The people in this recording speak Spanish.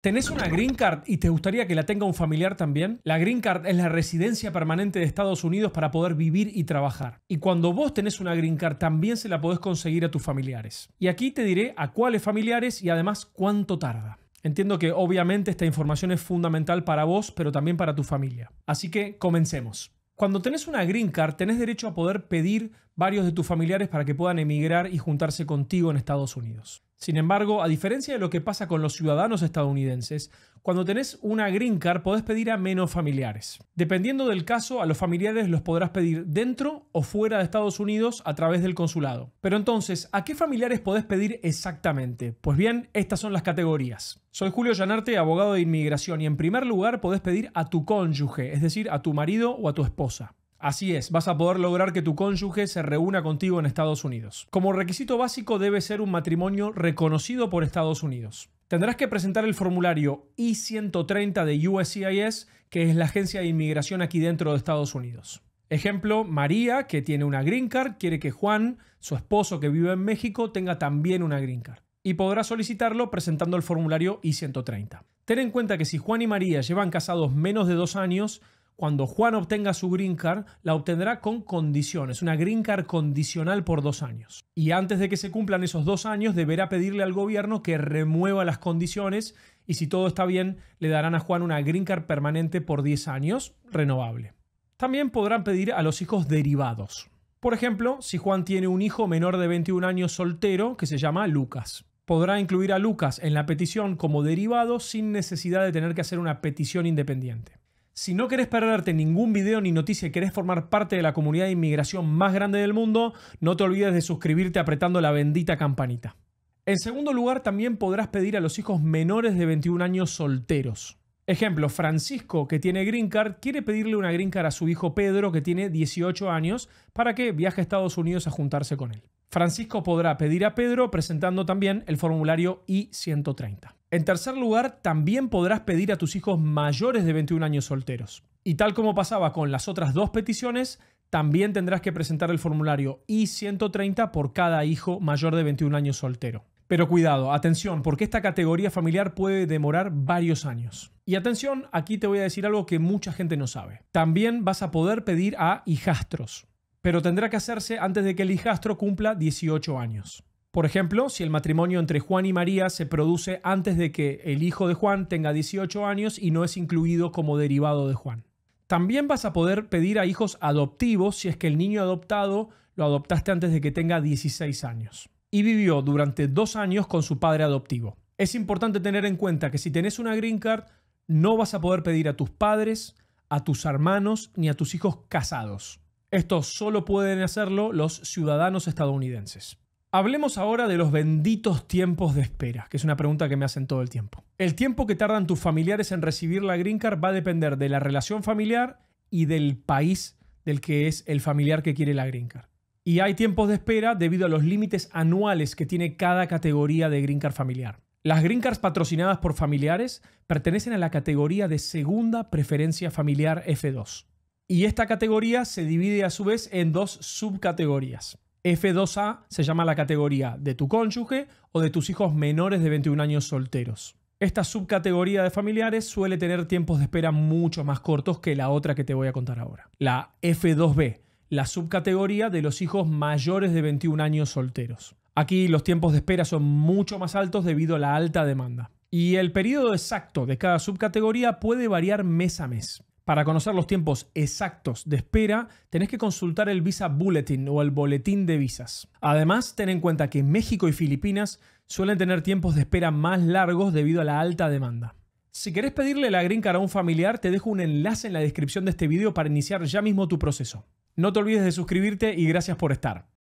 ¿Tenés una green card y te gustaría que la tenga un familiar también? La green card es la residencia permanente de Estados Unidos para poder vivir y trabajar. Y cuando vos tenés una green card también se la podés conseguir a tus familiares. Y aquí te diré a cuáles familiares y además cuánto tarda. Entiendo que obviamente esta información es fundamental para vos, pero también para tu familia. Así que comencemos. Cuando tenés una green card tenés derecho a poder pedir varios de tus familiares para que puedan emigrar y juntarse contigo en Estados Unidos. Sin embargo, a diferencia de lo que pasa con los ciudadanos estadounidenses, cuando tenés una green card podés pedir a menos familiares. Dependiendo del caso, a los familiares los podrás pedir dentro o fuera de Estados Unidos a través del consulado. Pero entonces, ¿a qué familiares podés pedir exactamente? Pues bien, estas son las categorías. Soy Julio Llanarte, abogado de inmigración, y en primer lugar podés pedir a tu cónyuge, es decir, a tu marido o a tu esposa. Así es, vas a poder lograr que tu cónyuge se reúna contigo en Estados Unidos. Como requisito básico debe ser un matrimonio reconocido por Estados Unidos. Tendrás que presentar el formulario I-130 de USCIS, que es la agencia de inmigración aquí dentro de Estados Unidos. Ejemplo, María, que tiene una green card, quiere que Juan, su esposo que vive en México, tenga también una green card. Y podrá solicitarlo presentando el formulario I-130. Ten en cuenta que si Juan y María llevan casados menos de dos años, cuando Juan obtenga su green card, la obtendrá con condiciones, una green card condicional por dos años. Y antes de que se cumplan esos dos años, deberá pedirle al gobierno que remueva las condiciones y si todo está bien, le darán a Juan una green card permanente por 10 años, renovable. También podrán pedir a los hijos derivados. Por ejemplo, si Juan tiene un hijo menor de 21 años soltero que se llama Lucas. Podrá incluir a Lucas en la petición como derivado sin necesidad de tener que hacer una petición independiente. Si no querés perderte ningún video ni noticia y querés formar parte de la comunidad de inmigración más grande del mundo, no te olvides de suscribirte apretando la bendita campanita. En segundo lugar, también podrás pedir a los hijos menores de 21 años solteros. Ejemplo, Francisco, que tiene Green Card, quiere pedirle una Green Card a su hijo Pedro, que tiene 18 años, para que viaje a Estados Unidos a juntarse con él. Francisco podrá pedir a Pedro presentando también el formulario I-130. En tercer lugar, también podrás pedir a tus hijos mayores de 21 años solteros. Y tal como pasaba con las otras dos peticiones, también tendrás que presentar el formulario I-130 por cada hijo mayor de 21 años soltero. Pero cuidado, atención, porque esta categoría familiar puede demorar varios años. Y atención, aquí te voy a decir algo que mucha gente no sabe. También vas a poder pedir a hijastros, pero tendrá que hacerse antes de que el hijastro cumpla 18 años. Por ejemplo, si el matrimonio entre Juan y María se produce antes de que el hijo de Juan tenga 18 años y no es incluido como derivado de Juan. También vas a poder pedir a hijos adoptivos si es que el niño adoptado lo adoptaste antes de que tenga 16 años. Y vivió durante dos años con su padre adoptivo. Es importante tener en cuenta que si tenés una green card, no vas a poder pedir a tus padres, a tus hermanos ni a tus hijos casados. Esto solo pueden hacerlo los ciudadanos estadounidenses. Hablemos ahora de los benditos tiempos de espera, que es una pregunta que me hacen todo el tiempo. El tiempo que tardan tus familiares en recibir la green card va a depender de la relación familiar y del país del que es el familiar que quiere la green card. Y hay tiempos de espera debido a los límites anuales que tiene cada categoría de green card familiar. Las green cards patrocinadas por familiares pertenecen a la categoría de segunda preferencia familiar F2. Y esta categoría se divide a su vez en dos subcategorías. F2A se llama la categoría de tu cónyuge o de tus hijos menores de 21 años solteros. Esta subcategoría de familiares suele tener tiempos de espera mucho más cortos que la otra que te voy a contar ahora. La F2B, la subcategoría de los hijos mayores de 21 años solteros. Aquí los tiempos de espera son mucho más altos debido a la alta demanda. Y el periodo exacto de cada subcategoría puede variar mes a mes. Para conocer los tiempos exactos de espera, tenés que consultar el Visa Bulletin o el Boletín de Visas. Además, ten en cuenta que México y Filipinas suelen tener tiempos de espera más largos debido a la alta demanda. Si querés pedirle la green card a un familiar, te dejo un enlace en la descripción de este video para iniciar ya mismo tu proceso. No te olvides de suscribirte y gracias por estar.